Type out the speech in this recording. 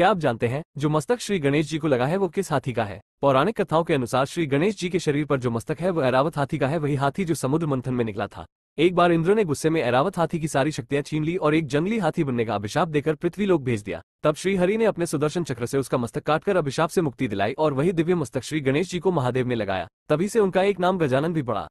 क्या आप जानते हैं जो मस्तक श्री गणेश जी को लगा है वो किस हाथी का है पौराणिक कथाओं के अनुसार श्री गणेश जी के शरीर पर जो मस्तक है वो एरावत हाथी का है वही हाथी जो समुद्र मंथन में निकला था एक बार इंद्र ने गुस्से में एरावत हाथी की सारी शक्तियां छीन ली और एक जंगली हाथी बनने का अभिशाप देकर पृथ्वी लोग भेज दिया तब श्री हरि ने अपने सुदर्शन चक्र से उसका मस्तक काटकर अभिशाप से मुक्ति दिलाई और वही दिव्य मस्तक श्री गणेश जी को महादेव ने लगाया तभी से उनका एक नाम गजानन भी पड़ा